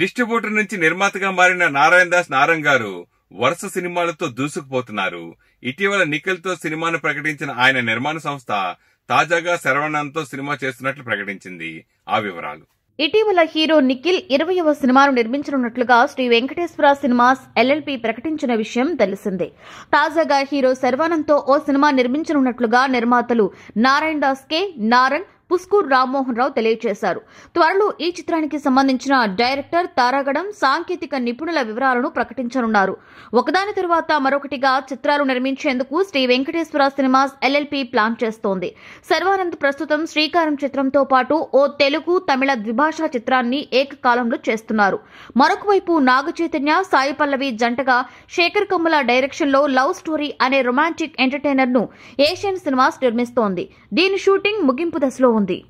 distributor నుంచి నిర్మాతగా మారిన నారాయణ దాస్ నారాయణ గారు వరుస సినిమాలతో దూసుకుపోతున్నారు ఇటీవల నిఖిల్ తో సినిమాను ప్రకటించిన ఆయన నిర్మాణ సంస్థ తాజాగా శరవణంతో సినిమా చేస్తున్నట్లు ప్రకటించింది ఆ వివరాలు ఇటీవల హీరో నిఖిల్ ఇరవయవ సినిమాను నిర్మించనున్నట్లుగా శ్రీ వెంకటేశ్వర సినిమాస్ ఎల్ఎల్పి ప్రకటించిన విషయం తెలిసిందే తాజాగా హీరో శర్వానంద్తో ఓ సినిమా నిర్మించనున్నట్లుగా నిర్మాతలు నారాయణ దాస్ కే నారాయణ్ పుస్కూర్ రామ్మోహన్ రావు తెలియజేశారు త్వరలో ఈ చిత్రానికి సంబంధించిన డైరెక్టర్ తారాగడం సాంకేతిక నిపుణుల వివరాలను ప్రకటించనున్నారు ఒకదాని తరువాత మరొకటిగా చిత్రాలు నిర్మించేందుకు Sri Venkateswara Cinemas LLP plan చేస్తోంది శర్వానంద్ ప్రస్తుతం శ్రీకారం చిత్రంతో పాటు ఓ తెలుగు తమిళ ద్విభాషా చిత్రాన్ని ఏకకాలంలో చేస్తున్నారు మరొక వైపు నాగ చైతన్య సాయి పల్లవి జంటగా శేఖర్ కమ్ముల లో లవ్ స్టోరీ అనే రొమాంటిక్ ఎంటర్టైనర్ ను ఏషియన్ సినిమాస్ నిర్మిస్తోంది దీని షూటింగ్ ముగింపు దశలో on